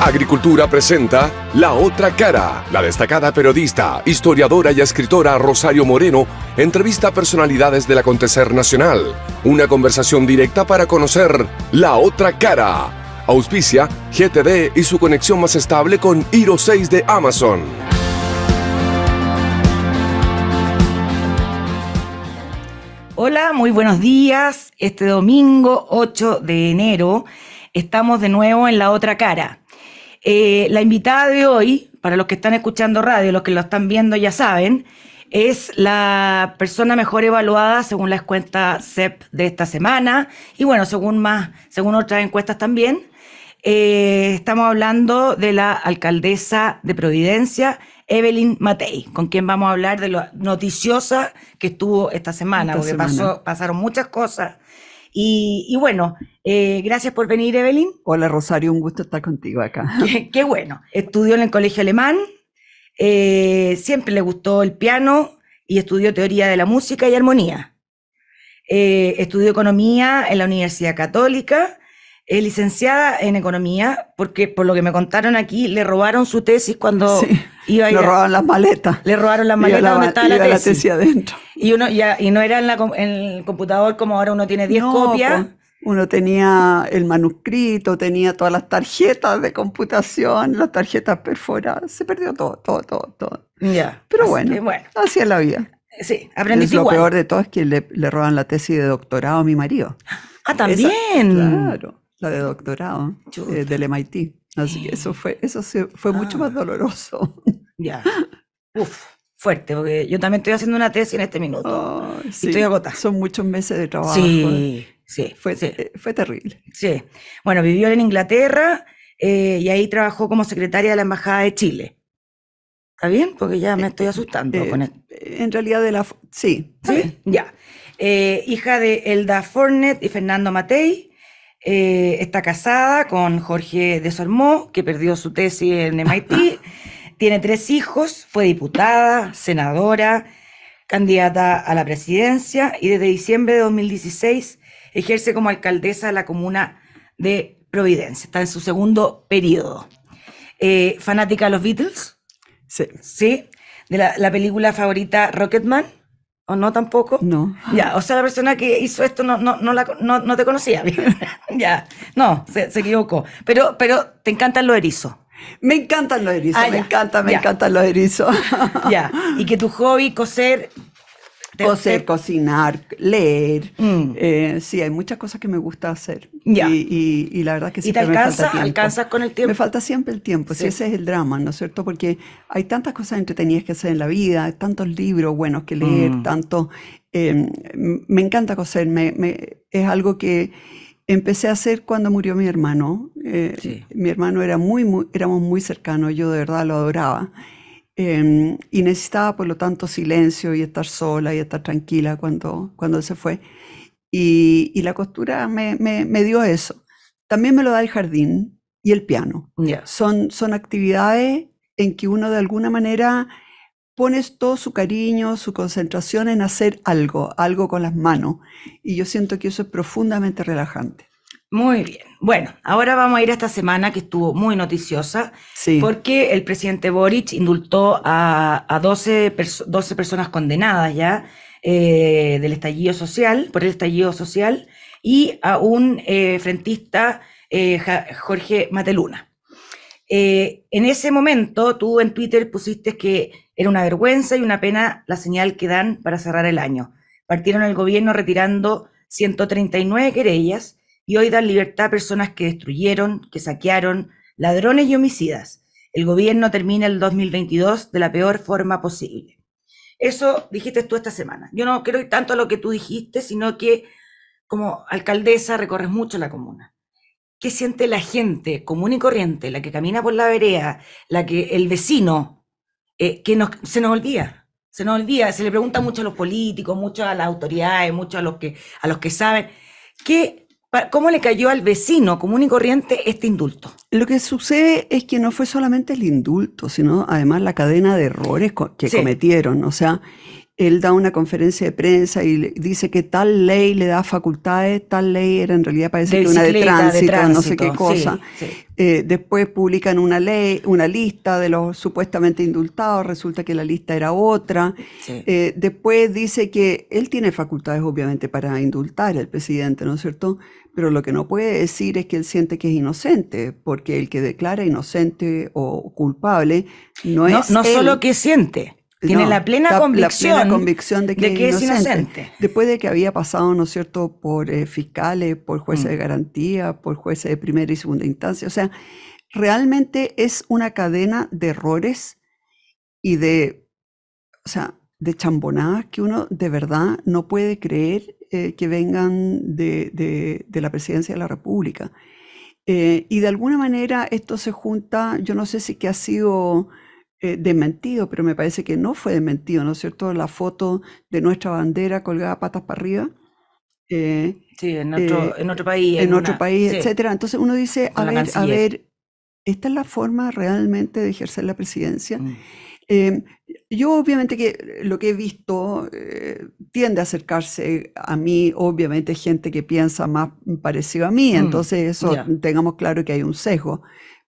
Agricultura presenta La Otra Cara. La destacada periodista, historiadora y escritora Rosario Moreno entrevista a personalidades del acontecer nacional. Una conversación directa para conocer La Otra Cara. Auspicia GTD y su conexión más estable con Iro 6 de Amazon. Hola, muy buenos días. Este domingo 8 de enero estamos de nuevo en La Otra Cara eh, la invitada de hoy, para los que están escuchando radio, los que lo están viendo ya saben, es la persona mejor evaluada según las encuesta CEP de esta semana y bueno, según más, según otras encuestas también. Eh, estamos hablando de la alcaldesa de Providencia, Evelyn Matei, con quien vamos a hablar de lo noticiosa que estuvo esta semana, porque pasaron muchas cosas y, bueno, eh, gracias por venir, Evelyn. Hola, Rosario, un gusto estar contigo acá. Qué, bueno. Estudió en el colegio alemán, eh, siempre le gustó el piano y estudió teoría de la música y armonía. Eh, estudió economía en la Universidad Católica, es licenciada en economía, porque por lo que me contaron aquí, le robaron su tesis cuando... Le robaron las maletas. Le robaron las maletas donde la, estaba la, tesis. adentro. Y, uno, ya, y no era en, la, en, el computador como ahora uno tiene 10 copias. Pues, uno tenía el manuscrito, tenía todas las tarjetas de computación, las tarjetas perforadas. Se perdió todo, todo, todo, todo. Ya. Pero bueno, así es la vida. Sí, aprendiste Lo peor de todo es que le, le, roban la tesis de doctorado a mi marido. Ah, también. claro, la de doctorado eh, del MIT. Así que eso fue, eso fue mucho ah. más doloroso. Ya. Uf, fuerte, porque yo también estoy haciendo una tesis en este minuto. estoy agotada. Son muchos meses de trabajo. Sí, sí. Eh, fue, terrible. Sí. Bueno, vivió en Inglaterra eh, y ahí trabajó como secretaria de la Embajada de Chile. ¿Está bien? Porque ya me eh, estoy asustando con esto. En realidad, de la. Sí. Sí, ya. hija de Elda Fornet y Fernando Matei. está casada con Jorge de que perdió su tesis en MIT. Tiene tres hijos, fue diputada, senadora, candidata a la presidencia y desde diciembre de 2016 ejerce como alcaldesa de la comuna de Providencia. Está en su segundo periodo. Eh, fanática de los Beatles. Sí. Sí. De la, película favorita Rocketman. ¿O no tampoco? No. Ya, o sea, la persona que hizo esto no, te conocía bien. ya, no, se, equivocó. Pero, pero te encantan los erizo. Me encantan los erizos, ah, me encanta, me encantan los erizos. Ya, y que tu hobby, coser... coser, cocinar, leer. Mm. Eh, sí, hay muchas cosas que me gusta hacer. Ya. Y, la verdad que sí. te alcanza, alcanzas con el tiempo? Me falta siempre el tiempo, sí. ese es el drama, ¿no es cierto? Porque hay tantas cosas entretenidas que hacer en la vida, tantos libros buenos que leer, mm. tanto... Eh, me encanta coser, es algo que empecé a hacer cuando murió mi hermano. Eh, mi hermano era muy, muy, éramos muy cercanos, yo de verdad lo adoraba. Em, y necesitaba, por lo tanto, silencio y estar sola y estar tranquila cuando, cuando se fue. Y, la costura me, me, dio eso. También me lo da el jardín y el piano. Son, son actividades en que uno de alguna manera pones todo su cariño, su concentración en hacer algo, algo con las manos. Y yo siento que eso es profundamente relajante. Muy bien. Bueno, ahora vamos a ir a esta semana que estuvo muy noticiosa, porque el presidente Boric indultó a, 12, personas condenadas ya eh, del estallido social, por el estallido social, y a un eh, frentista, eh, Jorge Mateluna. en ese momento tú en Twitter pusiste que era una vergüenza y una pena la señal que dan para cerrar el año. Partieron el gobierno retirando 139 querellas y hoy dan libertad a personas que destruyeron, que saquearon, ladrones y homicidas. El gobierno termina el 2022 de la peor forma posible. Eso dijiste tú esta semana. Yo no creo tanto a lo que tú dijiste, sino que como alcaldesa recorres mucho la comuna. ¿Qué siente la gente común y corriente, la que camina por la vereda, la que el vecino eh, que se nos olvida. Se nos olvida, se le pregunta mucho a los políticos, mucho a las autoridades, mucho a los que, a los que saben. ¿Cómo le cayó al vecino común y corriente este indulto? Lo que sucede es que no fue solamente el indulto, sino además la cadena de errores que cometieron. O sea, él da una conferencia de prensa y dice que tal ley le da facultades, tal ley era en realidad parece que una de tránsito, no sé qué cosa. Eh, después publican una ley, una lista de los supuestamente indultados, resulta que la lista era otra. Eh, después dice que él tiene facultades obviamente para indultar al presidente, ¿no es cierto? Pero lo que no puede decir es que él siente que es inocente, porque el que declara inocente o culpable no, es... No solo que siente tiene la, plena convicción de que, es, inocente. Después de que había pasado, ¿no es cierto?, por eh, fiscales, por jueces de mm. garantía, por jueces de primera y segunda instancia. O sea, realmente es una cadena de errores y de, o sea, de chambonadas que uno de verdad no puede creer eh, que vengan de, la presidencia de la República. Eh, y de alguna manera esto se junta, yo no sé si que ha sido eh, desmentido, pero me parece que no fue desmentido, ¿no es cierto? La foto de nuestra bandera colgada patas para arriba. Eh, sí, en eh, otro, en otro país. En, otro país, etcétera. Entonces uno dice, a ver, a ver, ¿esta es la forma realmente de ejercer la presidencia? Mm. Eh, yo obviamente que lo que he visto tiende a acercarse a mí, obviamente gente que piensa más parecido a mí, mm, entonces eso tengamos claro que hay un sesgo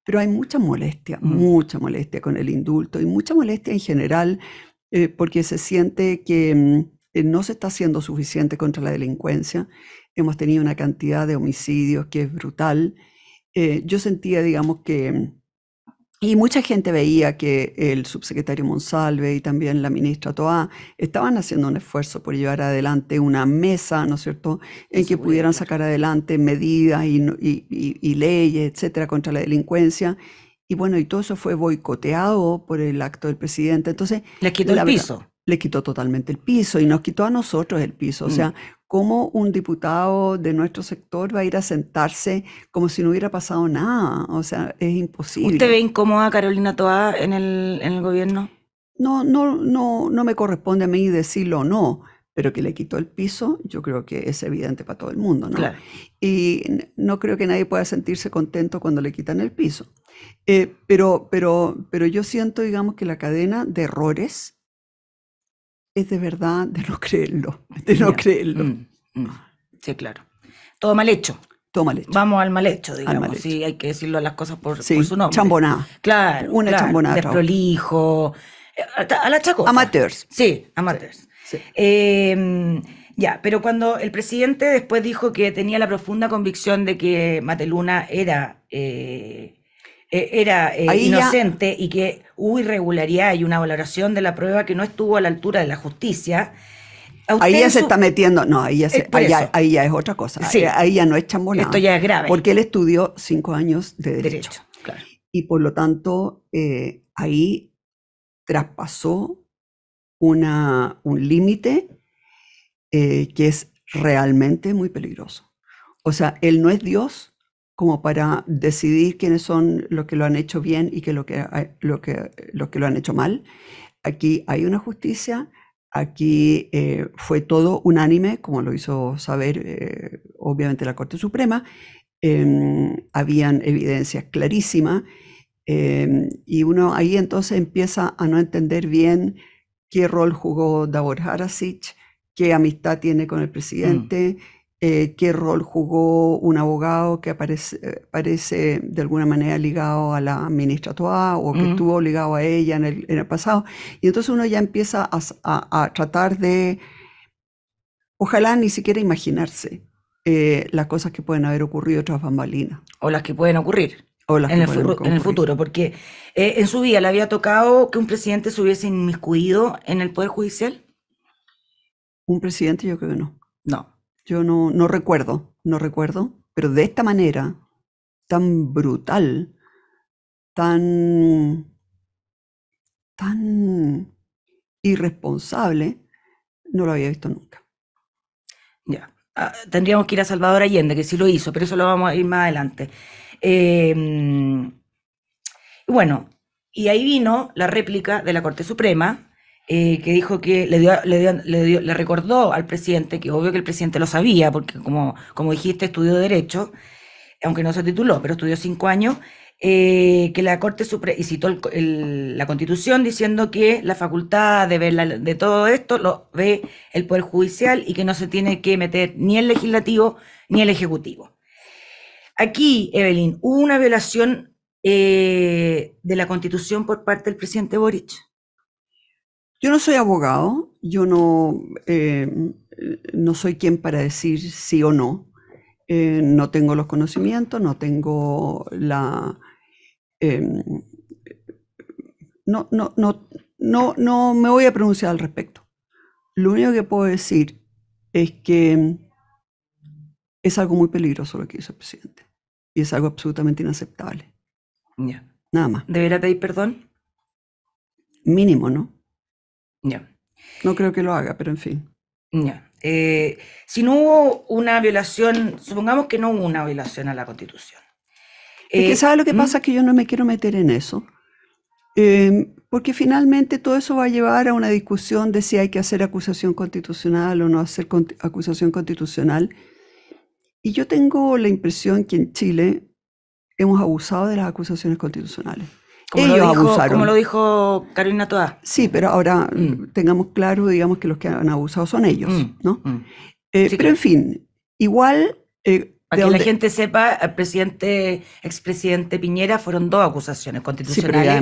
pero hay mucha molestia, mm. mucha molestia con el indulto y mucha molestia en general eh, porque se siente que mm, eh, no se está haciendo suficiente contra la delincuencia. Hemos tenido una cantidad de homicidios que es brutal. Eh, yo sentía, digamos, que mm, y mucha gente veía que el subsecretario Monsalve y también la ministra Toá estaban haciendo un esfuerzo por llevar adelante una mesa, ¿no es cierto?, en que pudieran sacar adelante medidas y, y, y, leyes, etcétera, contra la delincuencia. Y bueno, y todo eso fue boicoteado por el acto del presidente. Entonces. Le quitó el piso. Le quitó totalmente el piso y nos quitó a nosotros el piso. O mm. sea, ¿Cómo un diputado de nuestro sector va a ir a sentarse como si no hubiera pasado nada? O sea, es imposible. ¿Usted ve incómoda a Carolina Toa en el, gobierno? No, no, no, no me corresponde a mí decirlo o no, pero que le quitó el piso, yo creo que es evidente para todo el mundo, ¿no? Claro. Y no creo que nadie pueda sentirse contento cuando le quitan el piso. Eh, pero, pero, pero yo siento, digamos, que la cadena de errores es de verdad de no creerlo, de no creerlo. Mm, mm. Sí, claro. Todo mal hecho. Todo mal hecho. Vamos al mal hecho, digamos. si hay que decirlo a las cosas por, sí, su nombre. Chambonada. Claro. Una claro, de prolijo, eh, A la chaco. Amateurs. Sí, amateurs. Em, ya, pero cuando el presidente después dijo que tenía la profunda convicción de que Mateluna era eh, eh, era eh, inocente y que hubo irregularidad y una valoración de la prueba que no estuvo a la altura de la justicia. Ahí ya se está metiendo, no, ahí ya, eh, es otra cosa, ahí ya no es chambonado. Esto ya es grave. Porque él estudió cinco años de derecho. Y por lo tanto, ahí traspasó un límite que es realmente muy peligroso. O sea, él no es Dios, como para decidir quiénes son los que lo han hecho bien y que lo que, lo que, los que lo han hecho mal. Aquí hay una justicia, aquí eh, fue todo unánime, como lo hizo saber eh, obviamente la Corte Suprema, em, habían evidencias clarísimas em, y uno ahí entonces empieza a no entender bien qué rol jugó Davor Harasic, qué amistad tiene con el mm. presidente. Eh, qué rol jugó un abogado que aparece, eh, de alguna manera ligado a la ministra Toa o que estuvo ligado a ella en el, pasado. Y entonces uno ya empieza a, tratar de, ojalá ni siquiera imaginarse eh, las cosas que pueden haber ocurrido tras bambalinas. O las que pueden ocurrir. O las en, que el en el futuro, porque en su vida le había tocado que un presidente se hubiese inmiscuido en el Poder Judicial. Un presidente yo creo que no. No, yo no, no recuerdo, no recuerdo, pero de esta manera, tan brutal, tan, tan irresponsable, no lo había visto nunca. Ya. Ah, tendríamos que ir a Salvador Allende, que sí lo hizo, pero eso lo vamos a ir más adelante. Em, bueno, y ahí vino la réplica de la Corte Suprema, eh, que dijo que le, recordó al presidente, que obvio que el presidente lo sabía, porque como, como dijiste, estudió Derecho, aunque no se tituló, pero estudió cinco años, eh, que la Corte Suprema, citó la Constitución diciendo que la facultad de, ver de todo esto lo ve el Poder Judicial y que no se tiene que meter ni el legislativo ni el ejecutivo. Aquí, Evelyn, hubo una violación eh, de la Constitución por parte del presidente Boric. Yo no soy abogado, yo no, no soy quien para decir sí o no. no tengo los conocimientos, no tengo la... no, no, no, no, no me voy a pronunciar al respecto. Lo único que puedo decir es que es algo muy peligroso lo que hizo el presidente y es algo absolutamente inaceptable. Nada más. ¿Deberá pedir perdón? Mínimo, ¿no? No creo que lo haga, pero en fin. Eh, si no hubo una violación, supongamos que no hubo una violación a la Constitución. Eh, ¿sabe lo que ¿Mm? pasa? que yo no me quiero meter en eso. Em, porque finalmente todo eso va a llevar a una discusión de si hay que hacer acusación constitucional o no hacer acusación constitucional. Y yo tengo la impresión que en Chile hemos abusado de las acusaciones constitucionales. Como ellos abusaron. Como lo dijo Carolina Toa. Sí, pero ahora mm. Mm, tengamos claro, digamos, que los que han abusado son ellos, mm, ¿no? Eh, pero en fin, igual... Eh, para que la gente sepa, el presidente, expresidente Piñera fueron dos acusaciones constitucionales. Sí, pero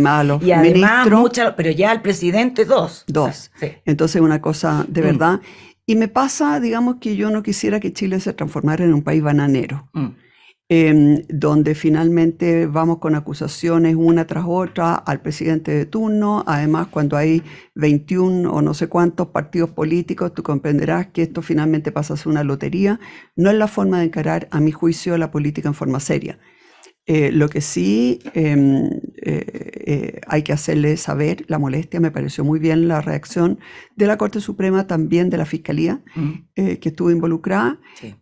además, pero ya el presidente dos. Dos. Entonces, una cosa de verdad. Y me pasa, digamos, que yo no quisiera que Chile se transformara en un país bananero. Em, donde finalmente vamos con acusaciones una tras otra al presidente de turno. Además, cuando hay 21 o no sé cuántos partidos políticos, tú comprenderás que esto finalmente pasa a ser una lotería. No es la forma de encarar, a mi juicio, la política en forma seria. Eh, lo que sí em, eh, eh, hay que hacerle saber la molestia, me pareció muy bien la reacción de la Corte Suprema, también de la Fiscalía, que estuvo involucrada.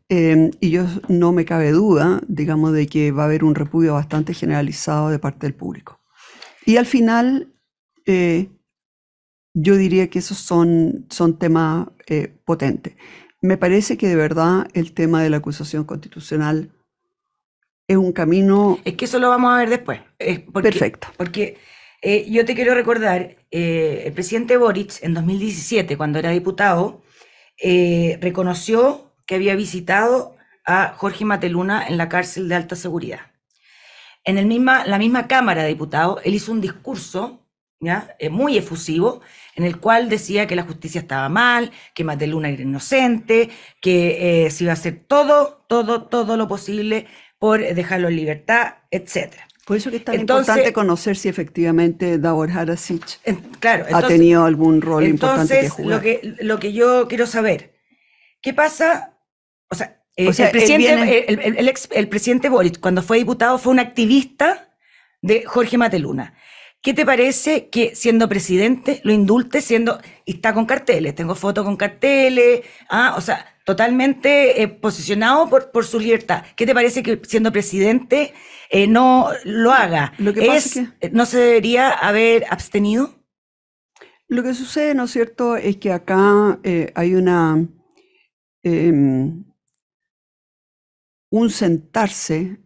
Em, y yo no me cabe duda, digamos, de que va a haber un repudio bastante generalizado de parte del público. Y al final, yo diría que esos son, son temas potentes. Me parece que de verdad el tema de la acusación constitucional es un camino... Es que eso lo vamos a ver después. Perfecto. Porque eh, yo te quiero recordar, eh, el presidente Boric en 2017, cuando era diputado, eh, reconoció que había visitado a Jorge Mateluna en la cárcel de alta seguridad. En el misma, la misma Cámara de Diputados, él hizo un discurso ¿ya? muy efusivo, en el cual decía que la justicia estaba mal, que Mateluna era inocente, que se iba a hacer todo, todo, todo lo posible por dejarlo en libertad, etc. Por eso que es tan importante conocer si efectivamente Davor Harasic ha tenido algún rol importante que jugar. Lo que, lo que yo quiero saber, ¿qué pasa? O sea, el, presidente, Boric, cuando fue diputado, fue un activista de Jorge Mateluna. ¿Qué te parece que siendo presidente lo indulte siendo y está con carteles? Tengo fotos con carteles, ah, o sea, totalmente eh, posicionado por, por, su libertad. ¿Qué te parece que siendo presidente eh, no lo haga? Lo que ¿No se debería haber abstenido? Lo que sucede, ¿no es cierto?, es que acá eh, hay una... Em, un sentarse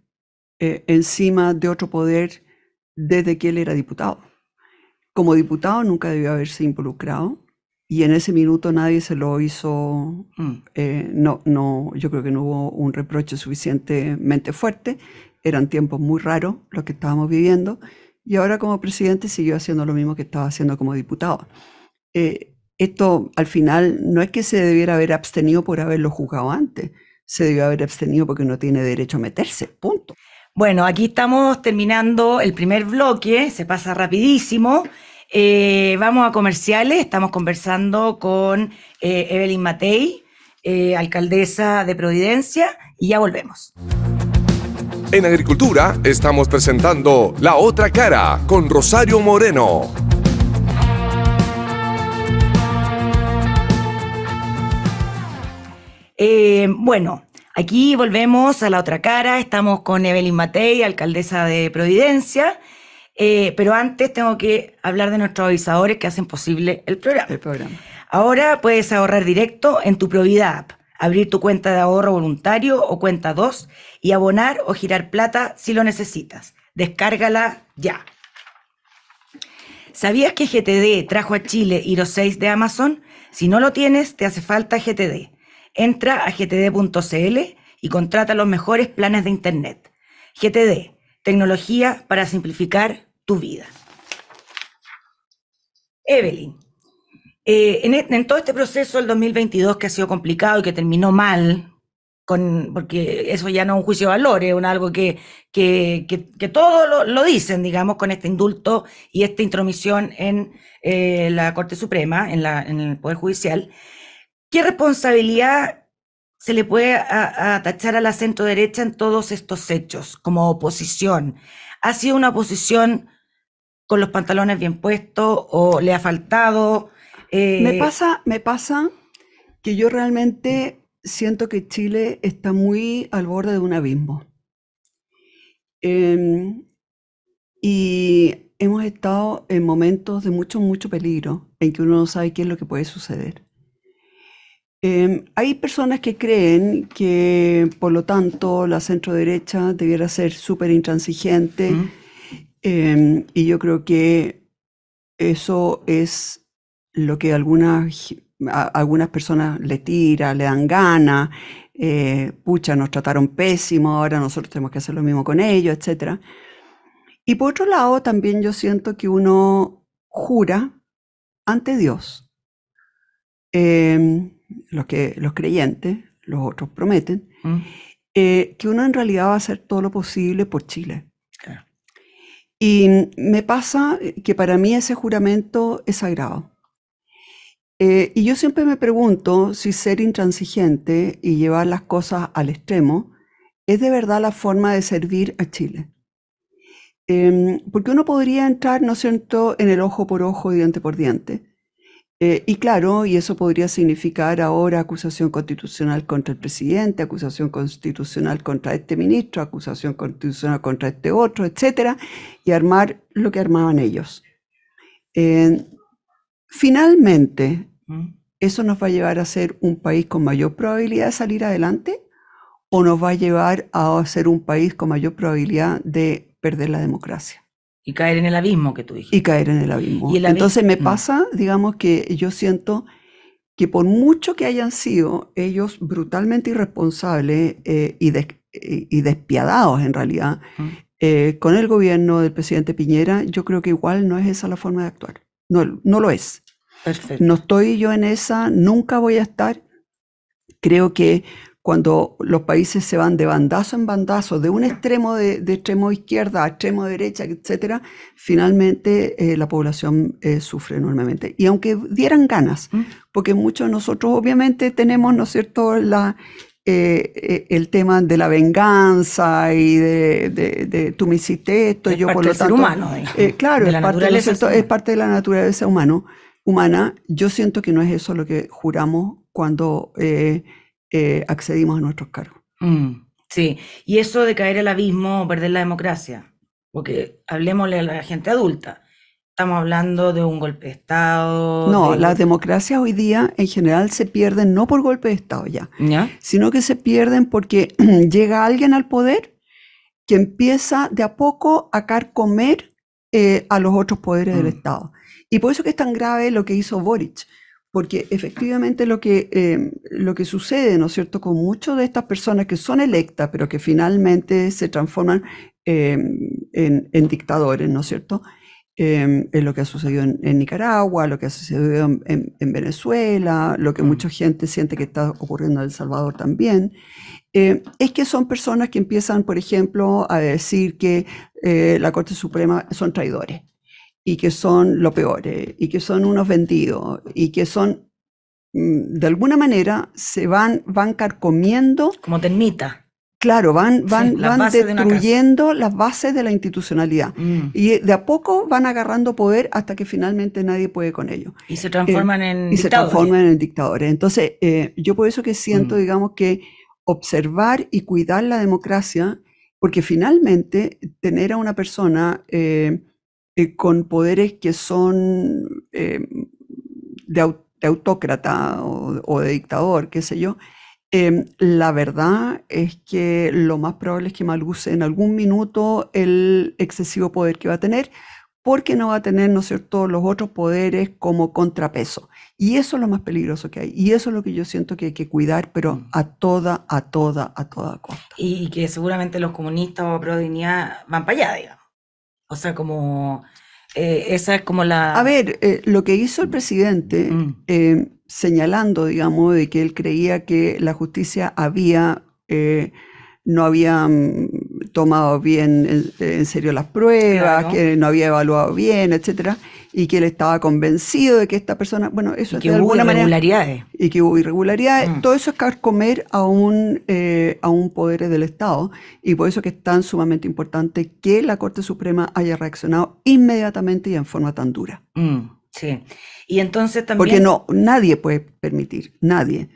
encima de otro poder desde que él era diputado. Como diputado nunca debió haberse involucrado y en ese minuto nadie se lo hizo, mm. eh, no, no, yo creo que no hubo un reproche suficientemente fuerte, eran tiempos muy raros los que estábamos viviendo, y ahora como presidente siguió haciendo lo mismo que estaba haciendo como diputado. Eh, esto al final no es que se debiera haber abstenido por haberlo juzgado antes, se debió haber abstenido porque no tiene derecho a meterse, punto. Bueno, aquí estamos terminando el primer bloque, se pasa rapidísimo. Eh, vamos a comerciales, estamos conversando con eh, Evelyn Matei, eh, alcaldesa de Providencia, y ya volvemos. En Agricultura estamos presentando La Otra Cara con Rosario Moreno. bueno, aquí volvemos a La Otra Cara, estamos con Evelyn Matei, alcaldesa de Providencia. Eh, pero antes tengo que hablar de nuestros avisadores que hacen posible el programa. El programa. Ahora puedes ahorrar directo en tu Provida App, abrir tu cuenta de ahorro voluntario o cuenta 2 y abonar o girar plata si lo necesitas. Descárgala ya. ¿Sabías que GTD trajo a Chile los 6 de Amazon? Si no lo tienes, te hace falta GTD. Entra a gtd.cl y contrata los mejores planes de Internet. GTD, tecnología para simplificar tu vida. Evelyn, eh, e, en, todo este proceso del 2022 que ha sido complicado y que terminó mal, con, porque eso ya no es un juicio de valores, es algo que, que, que, todos lo, dicen, digamos, con este indulto y esta intromisión en eh, la Corte Suprema, en, en el Poder Judicial, ¿qué responsabilidad se le puede atachar a la centro derecha en todos estos hechos como oposición. Ha sido una oposición con los pantalones bien puestos o le ha faltado. Eh, me, pasa, me pasa que yo realmente siento que Chile está muy al borde de un abismo. Em, y hemos estado en momentos de mucho, mucho peligro, en que uno no sabe qué es lo que puede suceder. Em, hay personas que creen que, por lo tanto, la centro derecha debiera ser súper intransigente. Em, y yo creo que eso es lo que algunas, algunas personas le tira, le dan gana, eh, pucha, nos trataron pésimo, ahora nosotros tenemos que hacer lo mismo con ellos, etc. Y por otro lado, también yo siento que uno jura ante Dios. Em, los, que, los creyentes, los otros prometen, mm. eh, que uno en realidad va a hacer todo lo posible por Chile. Y me pasa que para mí ese juramento es sagrado. Eh, y yo siempre me pregunto si ser intransigente y llevar las cosas al extremo es de verdad la forma de servir a Chile. Em, porque uno podría entrar, ¿no es en el ojo por ojo, y diente por diente. Eh, y claro, y eso podría significar ahora acusación constitucional contra el presidente, acusación constitucional contra este ministro, acusación constitucional contra este otro, etcétera, y armar lo que armaban ellos. Eh, finalmente, mm. ¿eso nos va a llevar a ser un país con mayor probabilidad de salir adelante o nos va a llevar a ser un país con mayor probabilidad de perder la democracia? Y caer en el abismo que tú dijiste. Y caer en el abismo. ¿Y Entonces me mm. pasa, digamos, que yo siento que por mucho que hayan sido ellos brutalmente irresponsables eh, eh, y, despiadados en realidad eh, con el gobierno del presidente Piñera, yo creo que igual no es esa la forma de actuar. No, no lo es. Perfecto. No estoy yo en esa, nunca voy a estar. Creo que cuando los países se van de bandazo en bandazo, de un extremo de, extremo izquierda a extremo derecha, etcétera, finalmente eh, la población eh, sufre enormemente. Y aunque dieran ganas, mm. porque muchos de nosotros obviamente tenemos, ¿no es cierto?, eh, el tema de la venganza y de, tú me hiciste esto, yo por lo tanto... Humano, claro, es parte, es parte de la naturaleza humano, humana. Yo siento que no es eso lo que juramos cuando... Eh, accedimos a nuestros cargos. Mm, sí, y eso de caer al abismo perder la democracia, porque hablemosle a la gente adulta, estamos hablando de un golpe de Estado. No, las democracias hoy día en general se pierden no por golpe de Estado ya, sino que se pierden porque llega alguien al poder que empieza de a poco a carcomer eh, a los otros poderes del mm. Estado. Y por eso que es tan grave lo que hizo Boric porque efectivamente lo que, em, lo que sucede, ¿no es cierto?, con muchas de estas personas que son electas, pero que finalmente se transforman em, en, dictadores, ¿no es cierto?, em, lo que ha sucedido en, Nicaragua, lo que ha sucedido en, Venezuela, lo que mm. mucha gente siente que está ocurriendo en El Salvador también, es que son personas que empiezan, por ejemplo, a decir que eh, la Corte Suprema son traidores y que son lo peores, eh, y que son unos vendidos, y que son, mm, de alguna manera, se van, van carcomiendo. Como termita. Claro, van, van, destruyendo las bases de la institucionalidad. Mm. Y de a poco van agarrando poder hasta que finalmente nadie puede con ellos. Y se transforman eh, en y se transforman en dictadores. Entonces, eh, yo por eso que siento, mm. digamos, que observar y cuidar la democracia, porque finalmente tener a una persona eh, con poderes que son eh, de, autócrata o, de dictador, qué sé yo, em, la verdad es que lo más probable es que maluse en algún minuto el excesivo poder que va a tener, porque no va a tener, ¿no es cierto?, los otros poderes como contrapeso. Y eso es lo más peligroso que hay. Y eso es lo que yo siento que hay que cuidar, pero mm. a toda, a toda, a toda costa. Y que seguramente los comunistas o pro dignidad van para allá, digamos. O sea, como eh, esa es como la... A ver, eh, lo que hizo el presidente, mm. eh, señalando, digamos, de que él creía que la justicia había, no había mm, tomado bien en, serio las pruebas, que no había evaluado bien, etcétera y que él estaba convencido de que esta persona, bueno, eso y que hubo irregularidades. y que hubo irregularidades. Mm. Todo eso es carcomer a un, eh, a un poder del Estado y por eso que es tan sumamente importante que la Corte Suprema haya reaccionado inmediatamente y en forma tan dura. Mm, sí. Y entonces también... Porque no, nadie puede permitir, nadie,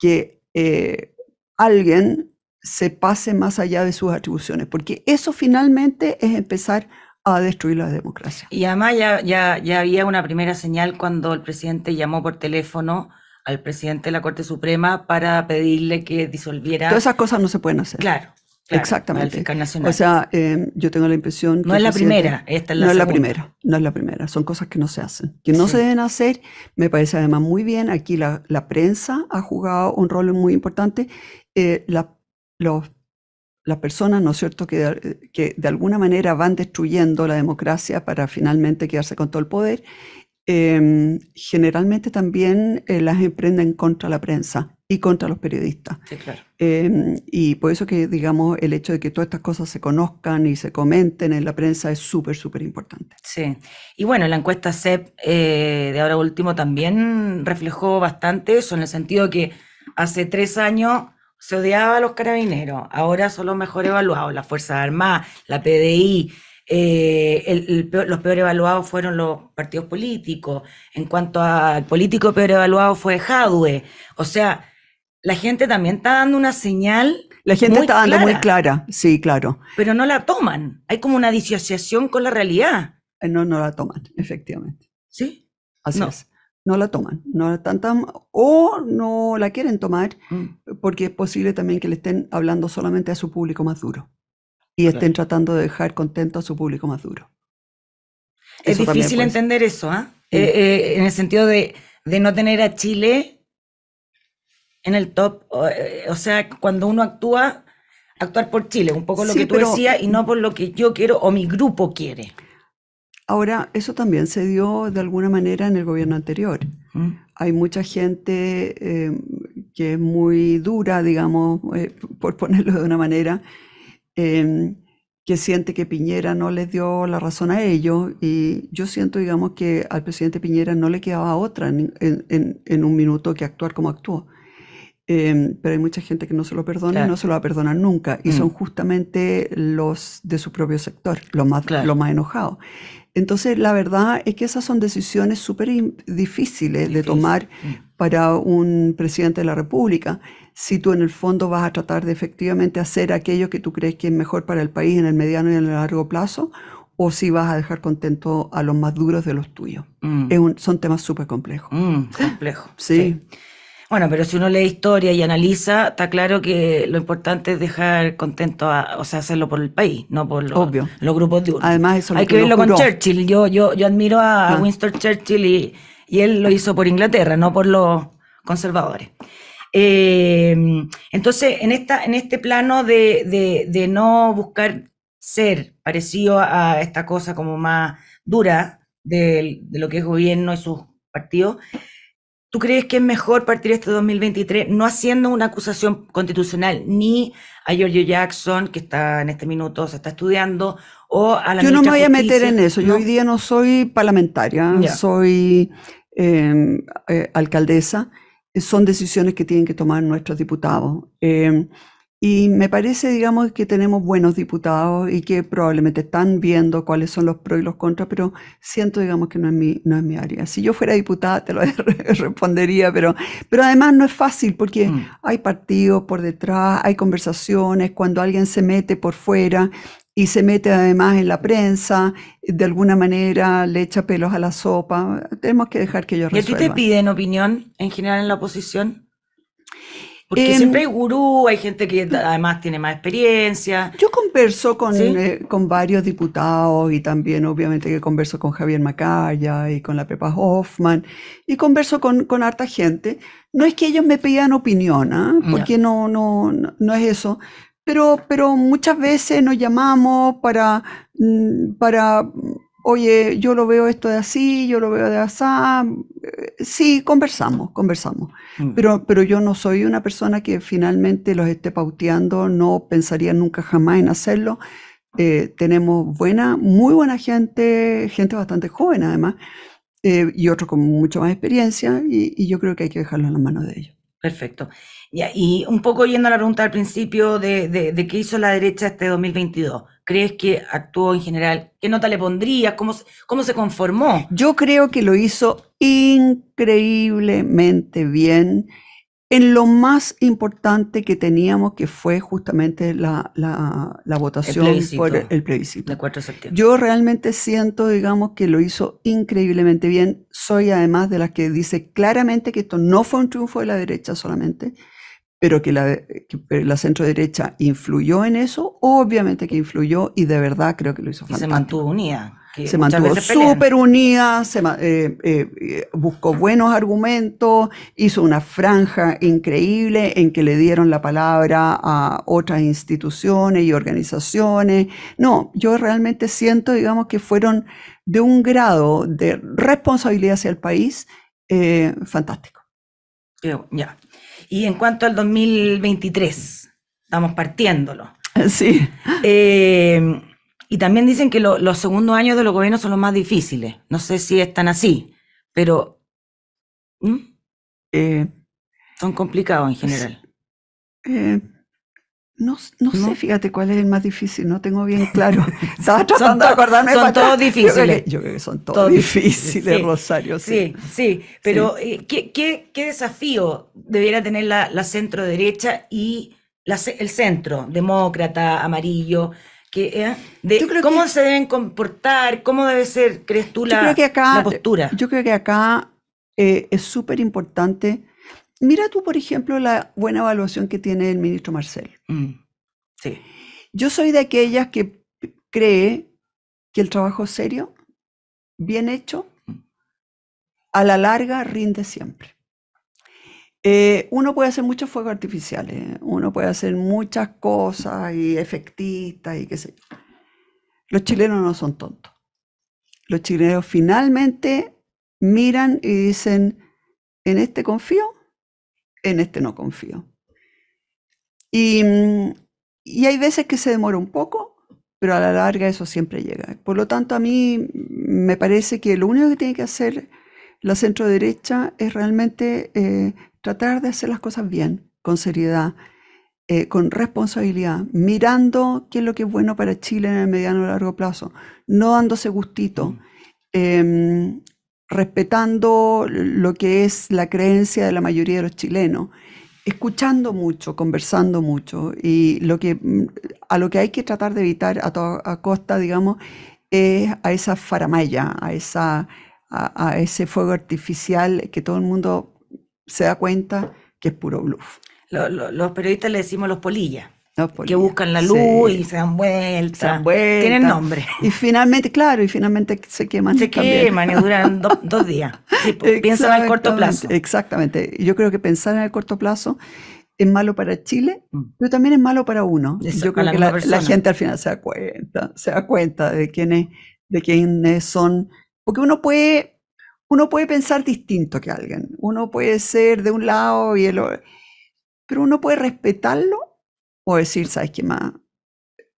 que eh, alguien se pase más allá de sus atribuciones, porque eso finalmente es empezar a destruir la democracia. Y además ya, ya, había una primera señal cuando el presidente llamó por teléfono al presidente de la Corte Suprema para pedirle que disolviera. Todas esas cosas no se pueden hacer. Claro. Exactamente. O sea, em, yo tengo la impresión. Que no es la primera, esta es la No es la primera, no es la primera. Son cosas que no se hacen, que no se deben hacer. Me parece además muy bien. Aquí la, la prensa ha jugado un rol muy importante. Eh, la, los las personas, ¿no es cierto?, que de, que de alguna manera van destruyendo la democracia para finalmente quedarse con todo el poder, em, generalmente también eh, las emprenden contra la prensa y contra los periodistas. Sí, claro. Em, y por eso que, digamos, el hecho de que todas estas cosas se conozcan y se comenten en la prensa es súper, súper importante. Sí. Y bueno, la encuesta CEP eh, de ahora último también reflejó bastante eso, en el sentido que hace tres años se odiaba a los carabineros, ahora son los mejor evaluados, las Fuerzas Armada, la PDI, eh, los peor evaluados fueron los partidos políticos, en cuanto al político peor evaluado fue Jadwe, o sea, la gente también está dando una señal. La gente muy está dando clara, muy clara, sí, claro. Pero no la toman, hay como una disociación con la realidad. Eh, no, no la toman, efectivamente. Sí. Así es no la toman, no la o no la quieren tomar mm. porque es posible también que le estén hablando solamente a su público más duro y estén tratando de dejar contento a su público más duro. Es difícil entender eso, ¿ah? eh, eh, en el sentido de, no tener a Chile en el top, eh, o, sea, cuando uno actúa, actuar por Chile, un poco lo que tú decías y no por lo que yo quiero o mi grupo quiere. Ahora, eso también se dio de alguna manera en el gobierno anterior. Mm. Hay mucha gente eh, que es muy dura, digamos, eh, por ponerlo de una manera, em, que siente que Piñera no les dio la razón a ellos. Y yo siento, digamos, que al presidente Piñera no le quedaba otra en, un minuto que actuar como actuó. Em, pero hay mucha gente que no se lo perdona y no se lo va a perdonar nunca. Y mm. son justamente los de su propio sector, lo más, los más enojados. Entonces, la verdad es que esas son decisiones súper difíciles de tomar mm. para un presidente de la República, si tú en el fondo vas a tratar de efectivamente hacer aquello que tú crees que es mejor para el país en el mediano y en el largo plazo, o si vas a dejar contento a los más duros de los tuyos. Mm. son temas súper complejos. Mm, complejo. sí. Bueno, pero si uno lee historia y analiza, está claro que lo importante es dejar contento, o sea, hacerlo por el país, no por los, los grupos de uno. Además, Hay que, verlo con Churchill. Yo, yo, admiro a, ah. Winston Churchill y, él lo hizo por Inglaterra, no por los conservadores. Eh, entonces, en, esta, en este plano de, no buscar ser parecido a esta cosa como más dura de, de lo que es gobierno y sus partidos, ¿Tú crees que es mejor partir este 2023 no haciendo una acusación constitucional ni a Giorgio Jackson, que está en este minuto, se está estudiando, o a la Yo no me voy a meter en eso. Yo hoy día no soy parlamentaria, soy em, eh, alcaldesa. Son decisiones que tienen que tomar nuestros diputados. Em, y me parece, digamos, que tenemos buenos diputados y que probablemente están viendo cuáles son los pros y los contras, pero siento, digamos, que no es mi, no es mi área. Si yo fuera diputada, te lo respondería, pero, pero además no es fácil porque mm. hay partidos por detrás, hay conversaciones, cuando alguien se mete por fuera y se mete además en la prensa, de alguna manera le echa pelos a la sopa. Tenemos que dejar que ellos resuelvan. ¿Y a ti te piden opinión en general en la oposición? Porque em, siempre hay gurú, hay gente que además tiene más experiencia. Yo converso con, eh, con varios diputados y también obviamente que converso con Javier Macaya y con la Pepa Hoffman y converso con, con harta gente. No es que ellos me pidan opinión, ¿ah? porque no. No, no, no es eso. Pero, pero muchas veces nos llamamos para, mm, para oye, yo lo veo esto de así, yo lo veo de asá. Eh, sí, conversamos, conversamos. Mm. Pero, pero yo no soy una persona que finalmente los esté pauteando, no pensaría nunca jamás en hacerlo. Eh, tenemos buena, muy buena gente, gente bastante joven además, eh, y otros con mucha más experiencia, y, y yo creo que hay que dejarlo en las manos de ellos. Perfecto. Y, un poco yendo a la pregunta al principio de, de, qué hizo la derecha este 2022. ¿Crees que actuó en general? ¿Qué nota le pondrías? ¿Cómo, ¿Cómo se conformó? Yo creo que lo hizo increíblemente bien en lo más importante que teníamos, que fue justamente la, votación por el plebiscito. Yo realmente siento, digamos, que lo hizo increíblemente bien. Soy además de las que dice claramente que esto no fue un triunfo de la derecha solamente, pero que la, la centro derecha influyó en eso, obviamente que influyó y de verdad creo que lo hizo fantástico. Y se mantuvo unida se mantuvo súper unida, eh, eh, eh, buscó buenos argumentos, hizo una franja increíble en que le dieron la palabra a otras instituciones y organizaciones. No, yo realmente siento, digamos, que fueron de un grado de responsabilidad hacia el país fantástico. Ya. Y en cuanto al 2023, estamos partiéndolo. Sí. Y también dicen que los segundos años de los gobiernos son los más difíciles. No sé si están así, pero ¿Mm? eh, son complicados en general. Eh, no, sé, fíjate cuál es el más difícil, no tengo bien claro. Estaba tratando de acordarme. Son todos difíciles. Yo creo, que, son todos, difíciles, Rosario. Sí, sí, pero eh, ¿qué, desafío debiera tener la, centro derecha y el centro, demócrata, amarillo, eh, cómo se deben comportar, cómo debe ser, crees tú, la, postura. Yo creo que acá eh, es súper importante. Mira tú, por ejemplo, la buena evaluación que tiene el ministro Marcel. Mm, yo soy de aquellas que cree que el trabajo serio, bien hecho, mm. a la larga rinde siempre. Eh, uno puede hacer muchos fuegos artificiales, ¿eh? uno puede hacer muchas cosas y efectistas y qué sé yo. Los chilenos no son tontos. Los chilenos finalmente miran y dicen, en este confío, en este no confío. Mm, y, hay veces que se demora un poco, pero a la larga eso siempre llega. Por lo tanto, a mí me parece que lo único que tiene que hacer la centro derecha es realmente eh, tratar de hacer las cosas bien, con seriedad, eh, con responsabilidad, mirando qué es lo que es bueno para Chile en el mediano y largo plazo, no dándose gustito, mm. em, respetando lo que es la creencia de la mayoría de los chilenos, escuchando mucho, conversando mucho, y lo que, mm, a lo que hay que tratar de evitar a, toda, costa, digamos, es a esa faramaya, a, esa, a ese fuego artificial que todo el mundo se da cuenta que es puro bluff. los periodistas le decimos los polillas. Los que buscan la luz y se dan vueltas. Vuelta. Tienen nombre. Y finalmente, claro, y finalmente se queman. Se queman y duran dos días. Piensan en el corto plazo. Exactamente. Yo creo que pensar en el corto plazo es malo para Chile, mm. pero también es malo para uno. la gente al final se da cuenta, se da cuenta de de quiénes son. Porque uno puede uno puede pensar distinto que alguien, uno puede ser de un lado y el otro, pero uno puede respetarlo o decir, ¿sabes qué más?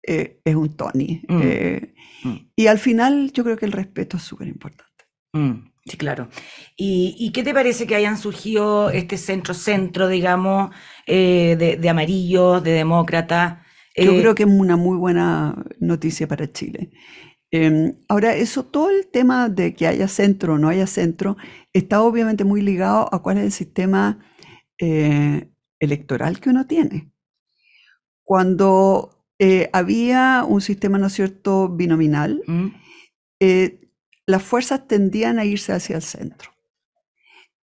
Eh, es un Tony. Mm. Eh, mm. Y al final yo creo que el respeto es súper importante. Mm. Sí, claro. ¿Y, qué te parece que hayan surgido este centro-centro, digamos, eh, de, de, amarillos, de demócratas? Yo creo que es una muy buena noticia para Chile. Em, ahora, eso, todo el tema de que haya centro o no haya centro, está obviamente muy ligado a cuál es el sistema eh, electoral que uno tiene. Cuando eh, había un sistema, ¿no es cierto?, binominal, mm. eh, las fuerzas tendían a irse hacia el centro.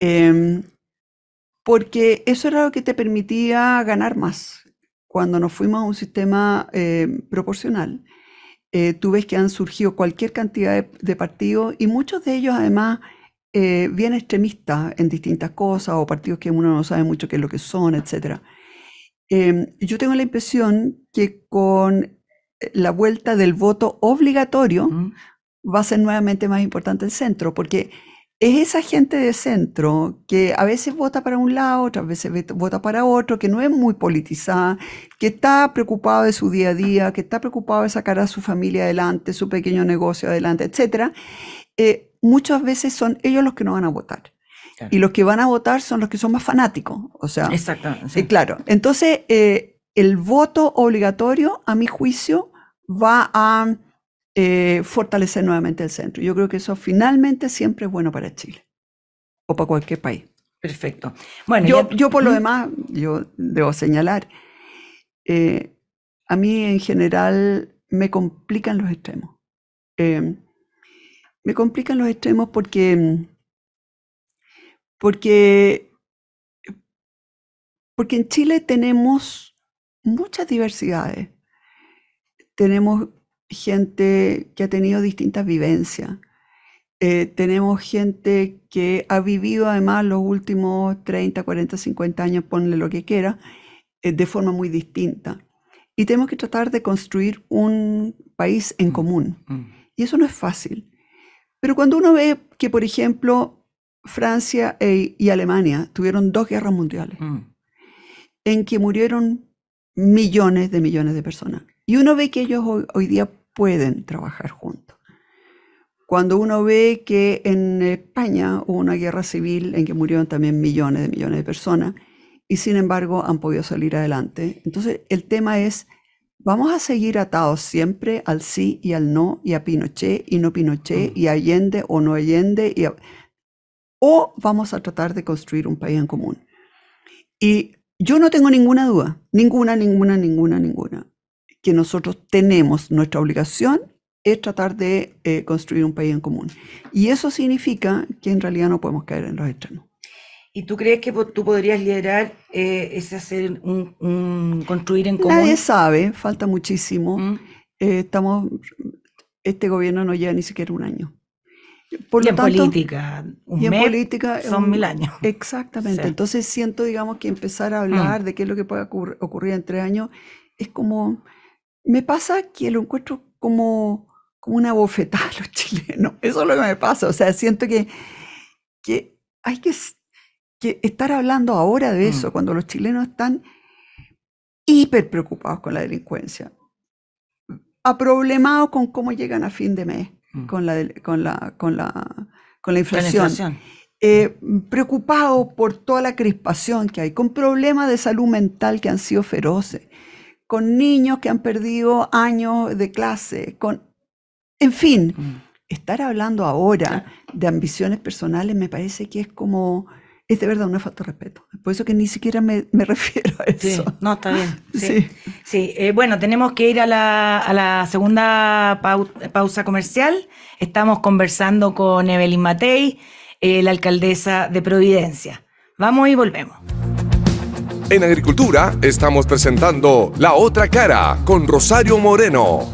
Em, porque eso era lo que te permitía ganar más. Cuando nos fuimos a un sistema proporcional, eh, tú ves que han surgido cualquier cantidad de, partidos y muchos de ellos además eh, bien extremistas en distintas cosas o partidos que uno no sabe mucho qué es lo que son, etc. Em, yo tengo la impresión que con eh, la vuelta del voto obligatorio va a ser nuevamente más importante el centro, porque es esa gente de centro que a veces vota para un lado, otras veces vota para otro, que no es muy politizada, que está preocupado de su día a día, que está preocupado de sacar a su familia adelante, su pequeño negocio adelante, etc. Eh, muchas veces son ellos los que no van a votar. Y los que van a votar son los que son más fanáticos. O sea, Exactamente, eh, claro. Entonces, eh, el voto obligatorio, a mi juicio, va a eh, fortalecer nuevamente el centro. Yo creo que eso finalmente siempre es bueno para Chile o para cualquier país. Perfecto. Bueno, yo, por lo demás, yo debo señalar, eh, a mí en general me complican los extremos. Em, me complican los extremos porque, porque, porque en Chile tenemos muchas diversidades. Tenemos gente que ha tenido distintas vivencias. Eh, tenemos gente que ha vivido además los últimos 30, 40, 50 años, ponle lo que quiera, eh, de forma muy distinta. Y tenemos que tratar de construir un país en mm. común. Mm. Y eso no es fácil. Pero cuando uno ve que, por ejemplo, Francia eh, y Alemania tuvieron dos guerras mundiales, mm. en que murieron millones de millones de personas. Y uno ve que ellos hoy, día pueden trabajar juntos. Cuando uno ve que en España hubo una guerra civil en que murieron también millones de millones de personas y sin embargo han podido salir adelante. Entonces el tema es, vamos a seguir atados siempre al sí y al no y a Pinochet y no Pinochet mm. y a Allende o no Allende o vamos a tratar de construir un país en común. Y yo no tengo ninguna duda, ninguna, ninguna, ninguna, ninguna que nosotros tenemos, nuestra obligación es tratar de eh, construir un país en común. Y eso significa que en realidad no podemos caer en los extremos. ¿Y tú crees que tú podrías liderar eh, ese hacer un, construir en común? Nadie sabe, falta muchísimo. Mm. Eh, estamos, este gobierno no lleva ni siquiera un año. Por y en política, son mil años. Exactamente. Entonces siento, digamos, que empezar a mm. hablar de qué es lo que puede ocurrir, ocurrir en tres años es como me pasa que lo encuentro como, como una bofetada a los chilenos. Eso es lo que me pasa. O sea, siento que, que hay que, estar hablando ahora de eso, mm. cuando los chilenos están hiper preocupados con la delincuencia, aproblemados con cómo llegan a fin de mes, mm. con, la, con, la, inflación. Eh, mm. preocupados por toda la crispación que hay, con problemas de salud mental que han sido feroces con niños que han perdido años de clase, con, en fin, mm. estar hablando ahora de ambiciones personales me parece que es como, es de verdad una falta de respeto. Por eso que ni siquiera me, refiero a eso. no, está bien. Sí. Eh, bueno, tenemos que ir a la, segunda pausa comercial. Estamos conversando con Evelyn Matei, eh, la alcaldesa de Providencia. Vamos y volvemos. En Agricultura estamos presentando La Otra Cara con Rosario Moreno.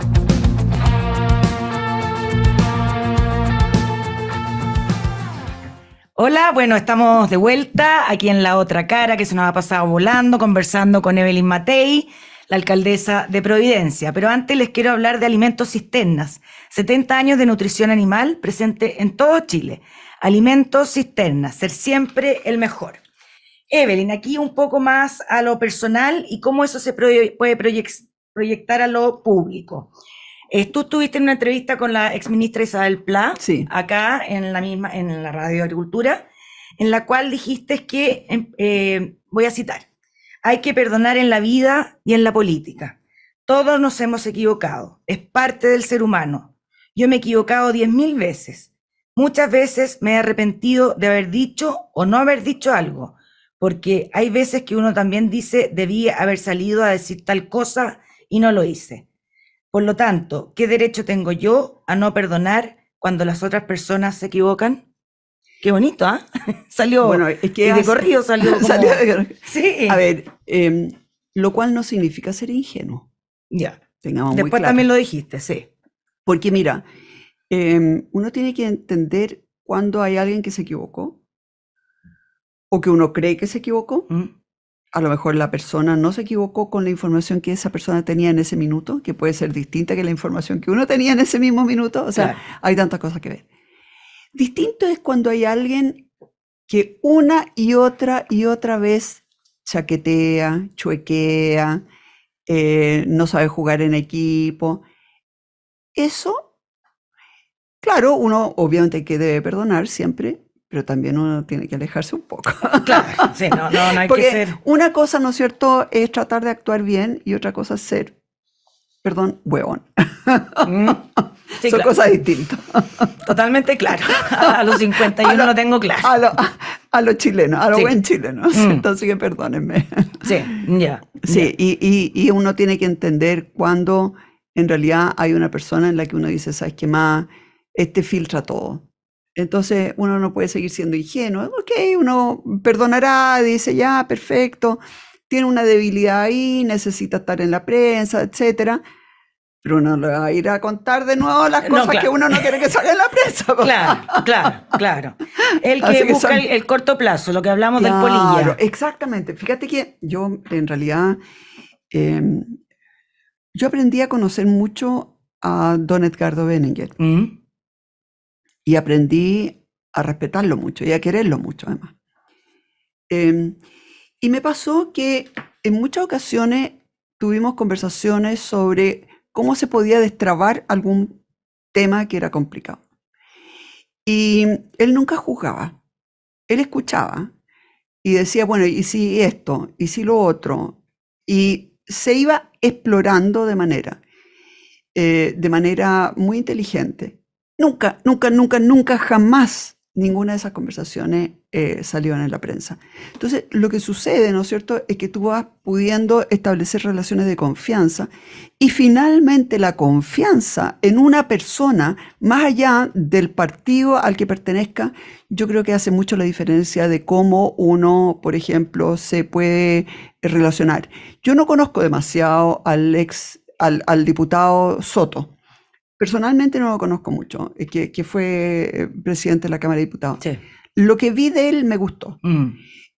Hola, bueno, estamos de vuelta aquí en La Otra Cara, que se nos ha pasado volando, conversando con Evelyn Matei, la alcaldesa de Providencia. Pero antes les quiero hablar de alimentos cisternas. 70 años de nutrición animal presente en todo Chile. Alimentos cisternas, ser siempre el mejor. Evelyn, aquí un poco más a lo personal y cómo eso se puede proyectar a lo público. Eh, tú estuviste en una entrevista con la exministra Isabel Pla, acá en la misma, en la Radio Agricultura, en la cual dijiste que, em, eh, voy a citar, hay que perdonar en la vida y en la política. Todos nos hemos equivocado, es parte del ser humano. Yo me he equivocado diez mil veces. Muchas veces me he arrepentido de haber dicho o no haber dicho algo porque hay veces que uno también dice, debí haber salido a decir tal cosa y no lo hice. Por lo tanto, ¿qué derecho tengo yo a no perdonar cuando las otras personas se equivocan? Qué bonito, ¿ah? salió que de corrido salió. Sí. A ver, em, lo cual no significa ser ingenuo. Ya. Tengamos Después muy claro. también lo dijiste, sí. Porque mira, em, uno tiene que entender cuando hay alguien que se equivocó o que uno cree que se equivocó. Mm. A lo mejor la persona no se equivocó con la información que esa persona tenía en ese minuto, que puede ser distinta que la información que uno tenía en ese mismo minuto. O sea, hay tantas cosas que ver. Distinto es cuando hay alguien que una y otra y otra vez chaquetea, chuequea, eh, no sabe jugar en equipo. Eso, claro, uno obviamente que debe perdonar siempre, pero también uno tiene que alejarse un poco. Claro, sí, no, hay que ser. Una cosa, ¿no es cierto?, es tratar de actuar bien y otra cosa es ser, perdón, huevón. Mm. Son cosas distintas. Totalmente claro. A los 51 no tengo claro. A los chilenos, a los sí. buen chilenos, mm. Entonces, que perdónenme. Sí, ya. sí, Y, y, y uno tiene que entender cuando en realidad hay una persona en la que uno dice, ¿sabes qué más? Este filtra todo entonces uno no puede seguir siendo ingenuo. Ok, uno perdonará, dice ya, perfecto, tiene una debilidad ahí, necesita estar en la prensa, etcétera. Pero uno le va a ir a contar de nuevo las cosas que uno no quiere que salga en la prensa. claro, claro, claro. El que, busca el, corto plazo, lo que hablamos del polilla. Exactamente. Fíjate que yo, en realidad, em, yo aprendí a conocer mucho a Don Edgardo Benninger. Mm y aprendí a respetarlo mucho y a quererlo mucho además. Em, y me pasó que en muchas ocasiones tuvimos conversaciones sobre cómo se podía destrabar algún tema que era complicado. Y él nunca juzgaba, él escuchaba y decía, bueno, ¿y si esto? ¿Y si lo otro? Y se iba explorando de manera, eh, de manera muy inteligente. Nunca, nunca, nunca, nunca, jamás ninguna de esas conversaciones eh, salieron en la prensa. Entonces, lo que sucede, ¿no es cierto?, es que tú vas pudiendo establecer relaciones de confianza y finalmente la confianza en una persona, más allá del partido al que pertenezca, yo creo que hace mucho la diferencia de cómo uno, por ejemplo, se puede relacionar. Yo no conozco demasiado al ex, al diputado Soto personalmente no lo conozco mucho, eh, que, que fue eh, presidente de la Cámara de Diputados. Lo que vi de él me gustó, mm.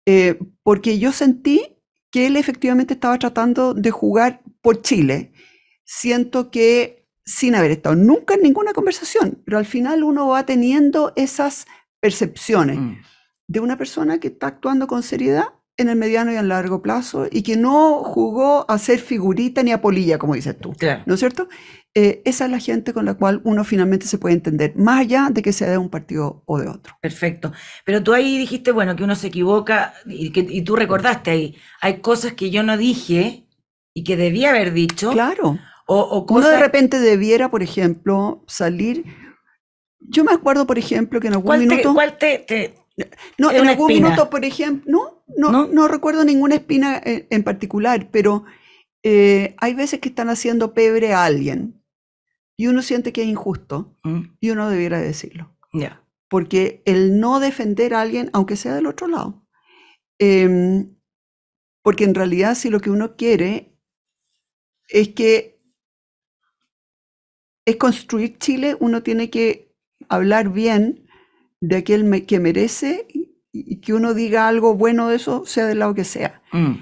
eh, porque yo sentí que él efectivamente estaba tratando de jugar por Chile. Siento que sin haber estado nunca en ninguna conversación, pero al final uno va teniendo esas percepciones mm. de una persona que está actuando con seriedad en el mediano y en largo plazo y que no jugó a ser figurita ni a polilla, como dices tú. ¿No es cierto? Eh, esa es la gente con la cual uno finalmente se puede entender, más allá de que sea de un partido o de otro. Perfecto. Pero tú ahí dijiste, bueno, que uno se equivoca y, que, tú recordaste ahí, hay cosas que yo no dije y que debía haber dicho. Claro. O, Uno de repente debiera, por ejemplo, salir... Yo me acuerdo, por ejemplo, que en algún ¿Cuál ¿Cuál te no, en algún minuto, por ejemplo, no, no, no, recuerdo ninguna espina eh, en, particular, pero eh, hay veces que están haciendo pebre a alguien y uno siente que es injusto mm. y uno debiera decirlo. Porque el no defender a alguien, aunque sea del otro lado, em, porque en realidad si lo que uno quiere es que es construir Chile, uno tiene que hablar bien de aquel que merece y, que uno diga algo bueno de eso, sea del lado que sea. Mm.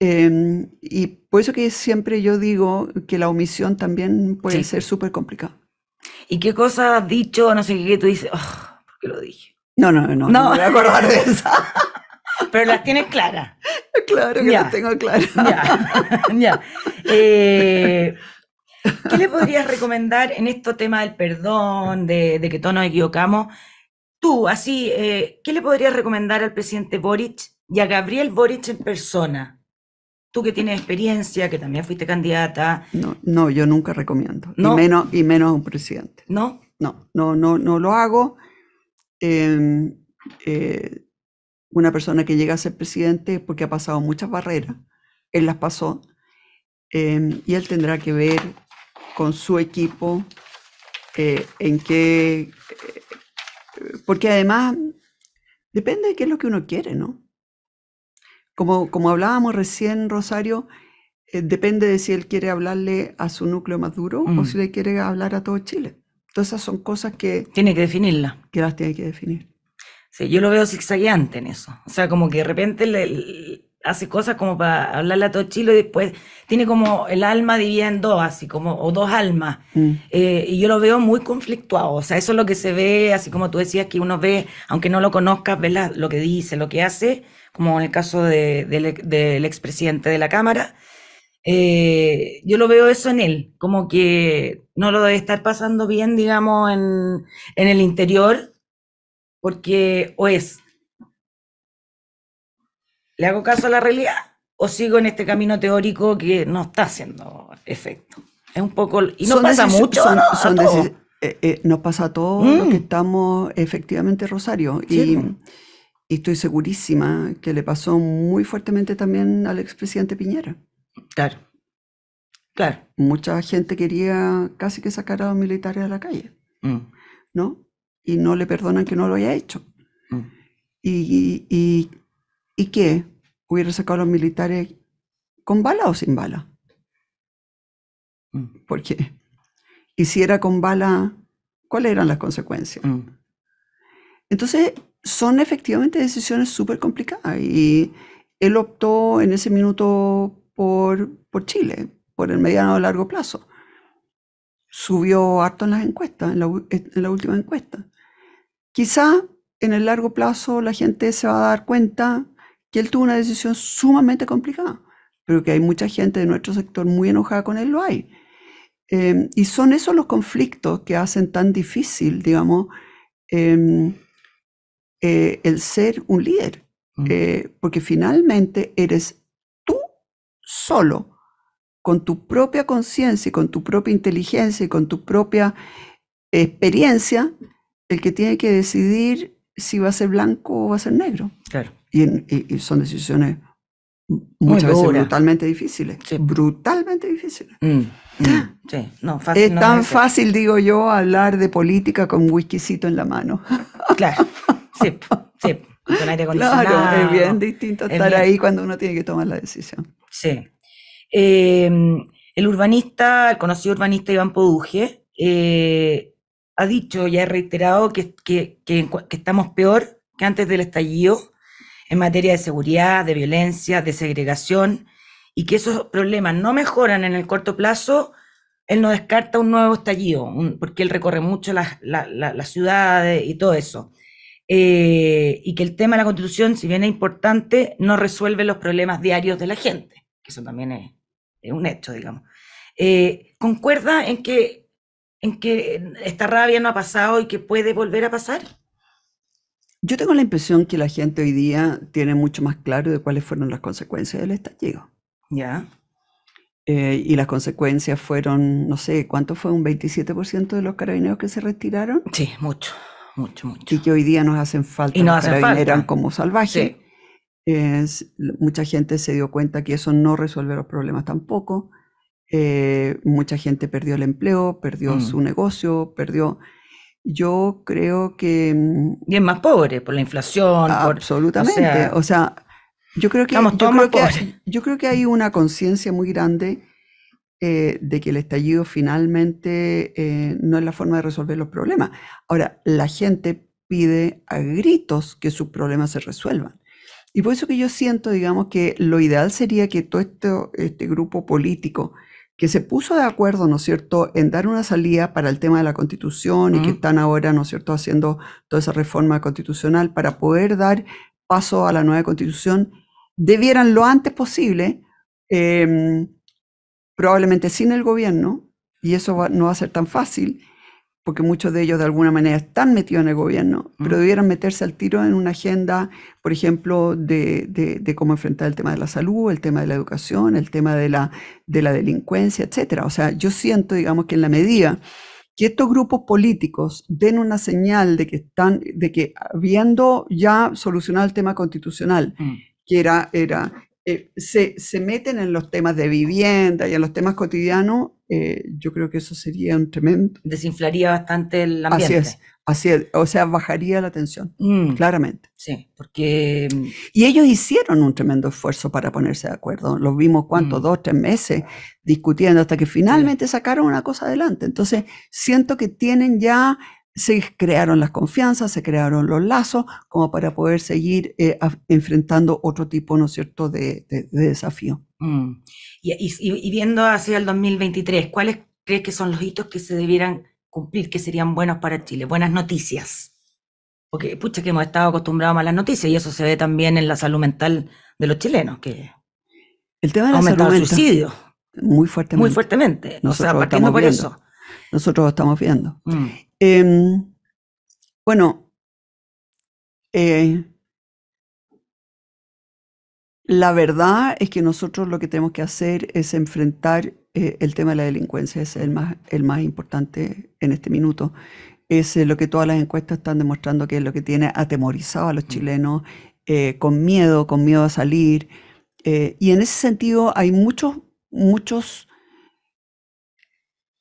Em, y por eso que siempre yo digo que la omisión también puede ser súper complicada. ¿Y qué cosa has dicho, no sé qué, tú dices, oh, ¿por qué lo dije? No, no, no, no, me voy a acordar de esa. Pero las tienes claras. Claro que las tengo claras. Ya, ya. Eh, ¿Qué le podrías recomendar en este tema del perdón, de, de que todos nos equivocamos? tú, así, eh, ¿qué le podrías recomendar al presidente Boric y a Gabriel Boric en persona? Tú que tienes experiencia, que también fuiste candidata. No, yo nunca recomiendo. Y, menos, y menos a un presidente. ¿No? No, no, no, no lo hago. Em, eh, una persona que llega a ser presidente porque ha pasado muchas barreras, él las pasó, em, y él tendrá que ver con su equipo eh, en qué porque además depende de qué es lo que uno quiere, ¿no? Como, como hablábamos recién, Rosario, eh, depende de si él quiere hablarle a su núcleo más duro o mm. si le quiere hablar a todo Chile. Entonces esas son cosas que... Tiene que definirla. Que las tiene que definir. Sí, yo lo veo zigzagueante en eso. O sea, como que de repente hace cosas como para hablarle a todo Chile y después tiene como el alma dividida en dos, así como, o dos almas. Mm. Eh, y yo lo veo muy conflictuado, o sea, eso es lo que se ve, así como tú decías, que uno ve, aunque no lo conozcas, ¿verdad? lo que dice, lo que hace, como en el caso del expresidente de la Cámara. Eh, yo lo veo eso en él, como que no lo debe estar pasando bien, digamos, en, en el interior, porque o es ¿Le hago caso a la realidad o sigo en este camino teórico que no está haciendo efecto? Es un poco... Y no pasa mucho. ¿no? Eh, eh, nos pasa a todos los que mm. estamos efectivamente Rosario. Y, estoy segurísima que le pasó muy fuertemente también al expresidente Piñera. Claro. Claro. Mucha gente quería casi que sacar a los militares a la calle. Mm. ¿No? Y no le perdonan que no lo haya hecho. Mm. Y, y, y, qué? hubiera sacado a los militares con bala o sin bala. ¿Por mm. Porque, y si era con bala, ¿cuáles eran las consecuencias? Mm. Entonces, son efectivamente decisiones súper complicadas. Y él optó en ese minuto por, por Chile, por el mediano a largo plazo. Subió harto en las encuestas, en la última encuesta. Quizá en el largo plazo la gente se va a dar cuenta que él tuvo una decisión sumamente complicada, pero que hay mucha gente de nuestro sector muy enojada con él, lo hay. Em, y son esos los conflictos que hacen tan difícil, digamos, em, eh, el ser un líder, mm. eh, porque finalmente eres tú solo, con tu propia conciencia y con tu propia inteligencia y con tu propia experiencia, el que tiene que decidir si va a ser blanco o va a ser negro. Claro. Y, son decisiones muchas veces brutalmente difíciles. Brutalmente difíciles. es tan fácil, digo yo, hablar de política con whiskycito en la mano. Claro, sí, es bien distinto estar ahí cuando uno tiene que tomar la decisión. Sí. Em, el urbanista, el conocido urbanista Iván Poduje, eh, ha dicho y ha reiterado que estamos peor que antes del estallido en materia de seguridad, de violencia, de segregación, y que esos problemas no mejoran en el corto plazo, él no descarta un nuevo estallido, porque él recorre mucho las ciudades y todo eso. Eh, y que el tema de la constitución, si bien es importante, no resuelve los problemas diarios de la gente, que eso también es, un hecho, digamos. Eh, ¿Concuerda en que esta rabia no ha pasado y que puede volver a pasar? Yo tengo la impresión que la gente hoy día tiene mucho más claro de cuáles fueron las consecuencias del estallido. Ya. Eh, y las consecuencias fueron, no sé, ¿cuánto fue? ¿Un 27% de los carabineros que se retiraron? Sí, mucho, mucho, mucho. Y que hoy día nos hacen falta. Y los carabineros como salvajes. mucha gente se dio cuenta que eso no resuelve los problemas tampoco. Eh, mucha gente perdió el empleo, perdió su mm. negocio, perdió yo creo que... Mm, y es más pobre por la inflación. Absolutamente. o, sea, yo creo que, yo creo que, hay, yo creo que, hay una conciencia muy grande eh, de que el estallido finalmente eh, no es la forma de resolver los problemas. Ahora, la gente pide a gritos que sus problemas se resuelvan. Y por eso que yo siento, digamos, que lo ideal sería que todo esto, este grupo político que se puso de acuerdo, ¿no es cierto?, en dar una salida para el tema de la constitución y que están ahora, ¿no es cierto?, haciendo toda esa reforma constitucional para poder dar paso a la nueva constitución, debieran lo antes posible, em, probablemente sin el gobierno, y eso no va a ser tan fácil, porque muchos de ellos de alguna manera están metidos en el gobierno, pero debieran meterse al tiro en una agenda, por ejemplo, de, cómo enfrentar el tema de la salud, el tema de la educación, el tema de la, delincuencia, etc. O sea, yo siento, digamos, que en la medida que estos grupos políticos den una señal de que están, de que habiendo ya solucionado el tema constitucional, mm. que era, era eh, se, se, meten en los temas de vivienda y en los temas cotidianos, eh, yo creo que eso sería un tremendo... Desinflaría bastante el ambiente. Así es, así O sea, bajaría la tensión, mm. claramente. Sí, porque... Mm, y ellos hicieron un tremendo esfuerzo para ponerse de acuerdo. Los vimos, cuánto mm. Dos, tres meses discutiendo hasta que finalmente sacaron una cosa adelante. Entonces, siento que tienen ya se crearon las confianzas, se crearon los lazos, como para poder seguir eh, enfrentando otro tipo, ¿no es cierto?, de, desafío. Mm. Y, viendo hacia el 2023, ¿cuáles crees que son los hitos que se debieran cumplir, que serían buenos para Chile? Buenas noticias. Porque, pucha, que hemos estado acostumbrados a malas noticias y eso se ve también en la salud mental de los chilenos, que el tema de suicidio. Muy fuertemente. Muy fuertemente. Nosotros por eso. Nosotros estamos viendo. Mm. Em, bueno, eh, la verdad es que nosotros lo que tenemos que hacer es enfrentar eh, el tema de la delincuencia, es el más, el más importante en este minuto. Es eh, lo que todas las encuestas están demostrando que es lo que tiene atemorizado a los mm. chilenos, con miedo, con miedo a salir. y en ese sentido hay muchos, muchos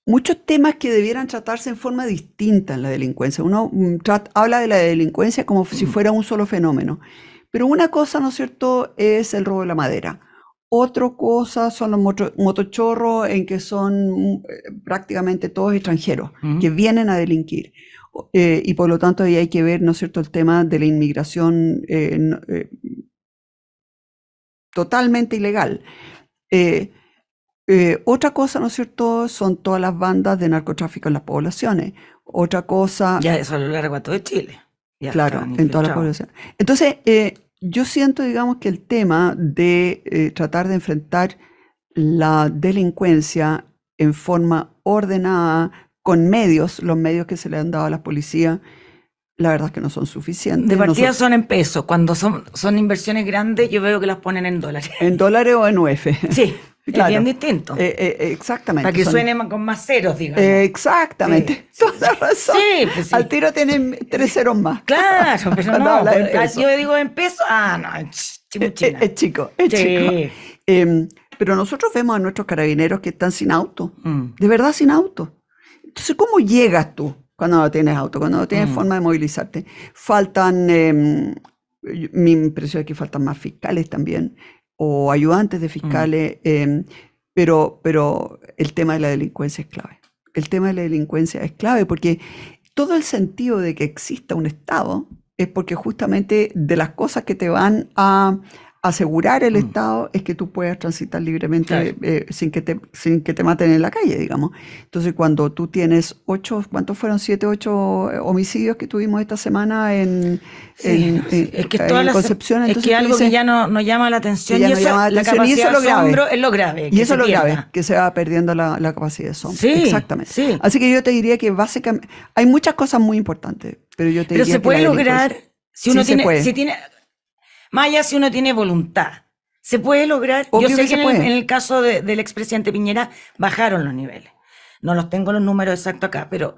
muchos temas que debieran tratarse en forma distinta en la delincuencia. Uno mm, habla de la delincuencia como si mm. fuera un solo fenómeno. Pero una cosa, ¿no es cierto?, es el robo de la madera. Otra cosa son los motochorros en que son eh, prácticamente todos extranjeros mm. que vienen a delinquir. Eh, y por lo tanto ahí hay que ver, ¿no es cierto?, el tema de la inmigración eh, totalmente ilegal. Eh, eh, otra cosa, ¿no es cierto?, son todas las bandas de narcotráfico en las poblaciones. Otra cosa... Ya eso lo largo de todo Chile. claro, en toda las poblaciones. Entonces, eh, yo siento, digamos, que el tema de eh, tratar de enfrentar la delincuencia en forma ordenada, con medios, los medios que se le han dado a la policía, la verdad es que no son suficientes. De partida son... en pesos. Cuando son, son inversiones grandes, yo veo que las ponen en dólares. En dólares o en UF. Sí, bien distinto. Eh, eh, exactamente. Para que suene con más ceros, digamos. exactamente. Toda razón. Pues Al tiro tienen tres ceros más. Claro, pero no. Ah, yo digo en peso, ah, no, es chico. Es chico. Em, pero nosotros vemos a nuestros carabineros que están sin auto, mm. de verdad sin auto. Entonces, ¿cómo llegas tú cuando no tienes auto, cuando no tienes mm. forma de movilizarte? Faltan mi em, impresión es que faltan más fiscales también, o ayudantes de mm. fiscales, em, pero, pero el tema de la delincuencia es clave. El tema de la delincuencia es clave porque todo el sentido de que exista un Estado es porque justamente de las cosas que te van a, asegurar el mm. Estado es que tú puedas transitar libremente eh, sin, que te, sin que te maten en la calle, digamos. Entonces, cuando tú tienes ocho, ¿cuántos fueron? Siete, ocho eh, homicidios que tuvimos esta semana en, sí, es que eh, Concepción. es que algo que ya no, no, llama la atención. Y, eso, lo grave. es lo grave. Y eso es lo grave, que se va perdiendo la, capacidad de sombra. Sí, Exactamente. Así que yo te diría que básicamente hay muchas cosas muy importantes, pero yo te pero se puede lograr si uno Si tiene más si uno tiene voluntad. Se puede lograr. Yo sé que, en, el, caso del expresidente Piñera bajaron los niveles. No los tengo los números exactos acá, pero,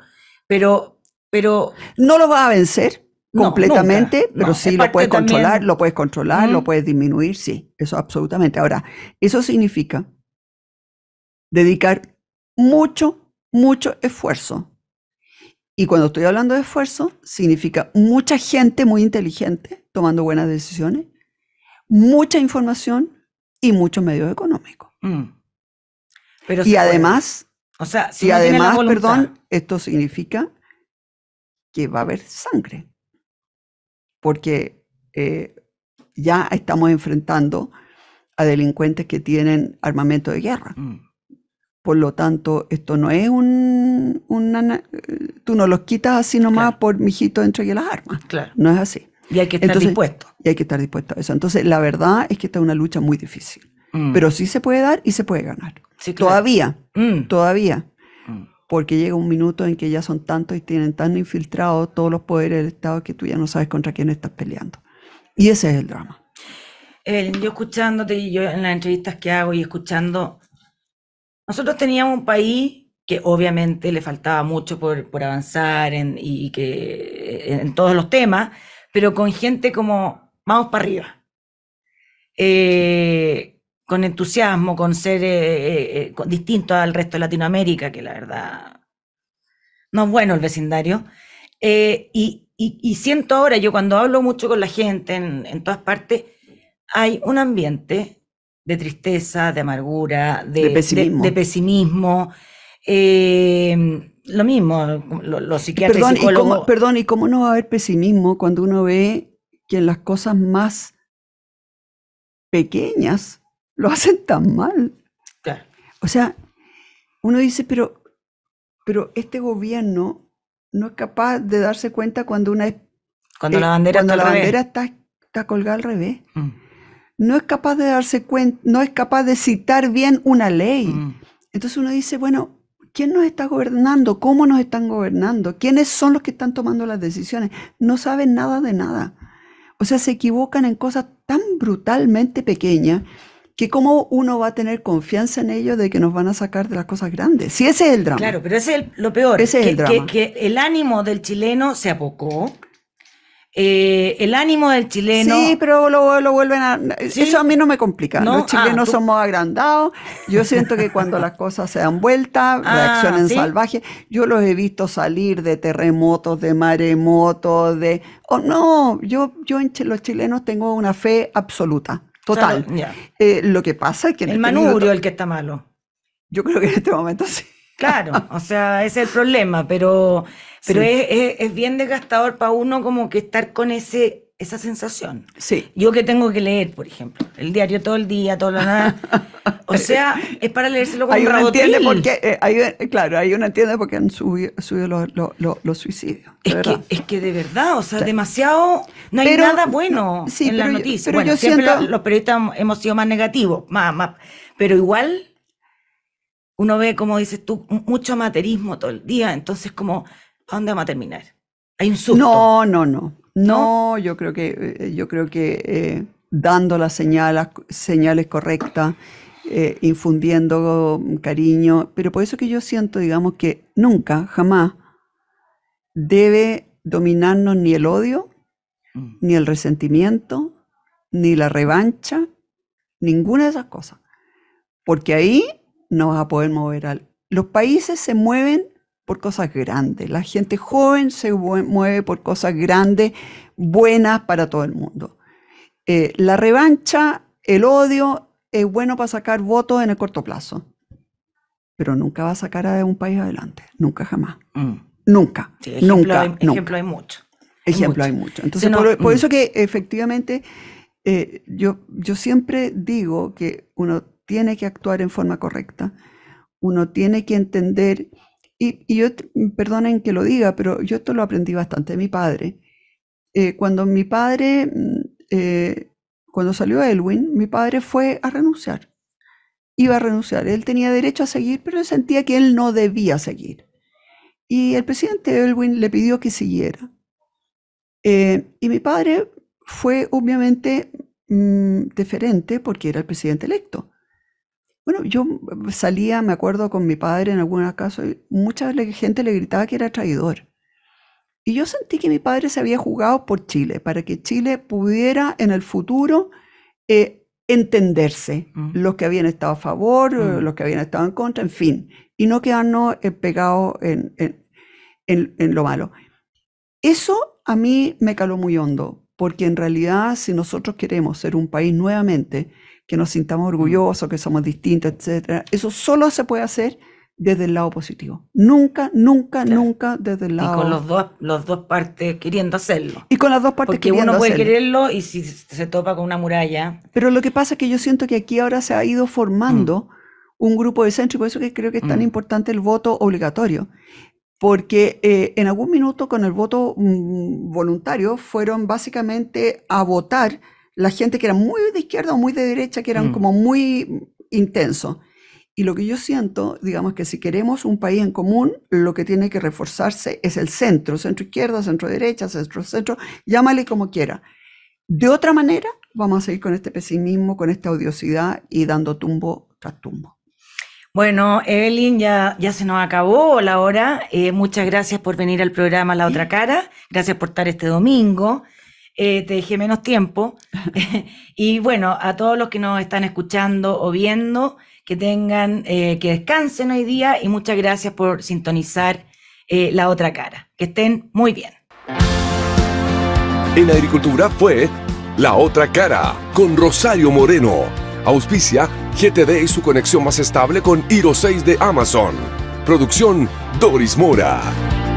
pero, pero. No lo va a vencer completamente, pero sí lo lo puedes controlar, lo puedes controlar, lo puedes disminuir, sí, eso absolutamente. Ahora, eso significa dedicar mucho, mucho esfuerzo y cuando estoy hablando de esfuerzo, significa mucha gente muy inteligente tomando buenas decisiones, mucha información y muchos medios económicos. Mm. y además, o sea, si además, perdón, esto significa que va a haber sangre, porque eh, ya estamos enfrentando a delincuentes que tienen armamento de guerra. Mm. Por lo tanto, esto no es un... Una, eh, tú no los quitas así nomás por por mijito entregue las armas. Claro. No es así. Y hay que estar dispuesto. Y hay que estar dispuesto a eso. Entonces, la verdad es que esta es una lucha muy difícil. Mm. Pero sí se puede dar y se puede ganar. Todavía, mm. todavía. Mm. Porque llega un minuto en que ya son tantos y tienen tan infiltrados todos los poderes del Estado que tú ya no sabes contra quién estás peleando. Y ese es el drama. El, yo escuchándote, y yo en las entrevistas que hago y escuchando nosotros teníamos un país que obviamente le faltaba mucho por, avanzar en, y, que, en todos los temas, pero con gente como vamos para arriba, eh, con entusiasmo, con ser eh, eh, distinto al resto de Latinoamérica, que la verdad no es bueno el vecindario. Y, siento ahora, yo cuando hablo mucho con la gente en, en todas partes, hay un ambiente de tristeza, de amargura, de, pesimismo. Eh, lo mismo, los psiquiatras perdón, y cómo, perdón, ¿y cómo no va a haber pesimismo cuando uno ve que las cosas más pequeñas lo hacen tan mal? O sea, uno dice, pero, pero este gobierno no es capaz de darse cuenta cuando una... Cuando eh, la bandera, cuando está, la bandera está, está colgada al revés. Mm no es capaz de darse cuenta, no es capaz de citar bien una ley. Mm. Entonces uno dice, bueno, ¿quién nos está gobernando? ¿Cómo nos están gobernando? ¿Quiénes son los que están tomando las decisiones? No saben nada de nada. O sea, se equivocan en cosas tan brutalmente pequeñas que cómo uno va a tener confianza en ellos de que nos van a sacar de las cosas grandes. sí, ese es el drama. Claro, pero ese es lo peor. es que, el ánimo del chileno se abocó. Eh, el ánimo del chileno. Sí, pero lo, lo vuelven a. Eso a mí no me complica. Los chilenos ah, somos agrandados. Yo siento que cuando las cosas se dan vuelta, ah, reaccionan salvajes. Yo los he visto salir de terremotos, de maremotos, de. Oh, no, yo, yo en los chilenos tengo una fe absoluta, total. Eh, lo que pasa es que. El este manubrio el que está malo. Yo creo que en este momento sí. Claro, o sea, ese es el problema, pero pero es, bien desgastador para uno como que estar con ese esa sensación. Sí. Yo que tengo que leer, por ejemplo, el diario todo el día, todo lo nada. O sea, es para leérselo como hay porque, hay, Claro, hay uno entiende porque han subido, los, suicidios. Es que, es que, de verdad, o sea, demasiado. No hay nada bueno en la noticias. bueno, siempre los periodistas hemos sido más negativos, más, Pero igual, uno ve, como dices tú, mucho materismo todo el día. Entonces, como dónde a terminar? Hay un No, no, no. No, yo creo que, eh, yo creo que eh, dando las señales, señales correctas, eh, infundiendo cariño, pero por eso que yo siento, digamos, que nunca, jamás debe dominarnos ni el odio, mm. ni el resentimiento, ni la revancha, ninguna de esas cosas. Porque ahí no vas a poder mover al... Los países se mueven por cosas grandes. La gente joven se mueve por cosas grandes, buenas para todo el mundo. Eh, la revancha, el odio, es bueno para sacar votos en el corto plazo, pero nunca va a sacar a un país adelante, nunca jamás. Mm. Nunca, ejemplo, hay, Ejemplo hay mucho. Ejemplo hay mucho. Entonces, por, mm. eso que efectivamente eh, yo, yo siempre digo que uno tiene que actuar en forma correcta, uno tiene que entender y, yo, perdonen que lo diga, pero yo esto lo aprendí bastante de mi padre. Eh, cuando mi padre, mm, eh, cuando salió Elwin, mi padre fue a renunciar. Iba a renunciar. Él tenía derecho a seguir, pero sentía que él no debía seguir. Y el presidente Elwin le pidió que siguiera. Eh, y mi padre fue obviamente diferente mm, deferente porque era el presidente electo. Bueno, yo salía, me acuerdo, con mi padre en algunos casos, y mucha gente le gritaba que era traidor. Y yo sentí que mi padre se había jugado por Chile, para que Chile pudiera en el futuro eh, entenderse, mm. los que habían estado a favor, eh, mm. los que habían estado en contra, en fin, y no quedarnos eh, pegados en lo malo. Eso a mí me caló muy hondo, porque en realidad si nosotros queremos ser un país nuevamente que nos sintamos mm. orgullosos, que somos distintos, etc. Eso solo se puede hacer desde el lado positivo. Nunca, nunca, nunca desde el lado. Y con los dos, los dos partes queriendo hacerlo. Y con las dos partes Porque uno puede quererlo y si se topa con una muralla. Pero lo que pasa es que yo siento que aquí ahora se ha ido formando mm. un grupo de centro y por eso que creo que es tan mm. importante el voto obligatorio. Porque eh, en algún minuto con el voto voluntario fueron básicamente a votar la gente que era muy de izquierda o muy de derecha, que eran mm. como muy intenso Y lo que yo siento, digamos que si queremos un país en común, lo que tiene que reforzarse es el centro, centro izquierda, centro derecha, centro centro, llámale como quiera. De otra manera, vamos a seguir con este pesimismo, con esta odiosidad y dando tumbo tras tumbo. Bueno, Evelyn, ya, ya se nos acabó la hora. Eh, muchas gracias por venir al programa La Otra Cara. Gracias por estar este domingo. Eh, te dejé menos tiempo. y bueno, a todos los que nos están escuchando o viendo, que tengan, eh, que descansen hoy día y muchas gracias por sintonizar eh, la otra cara. Que estén muy bien. En agricultura fue La otra cara con Rosario Moreno. Auspicia GTD y su conexión más estable con Iro 6 de Amazon. Producción Doris Mora.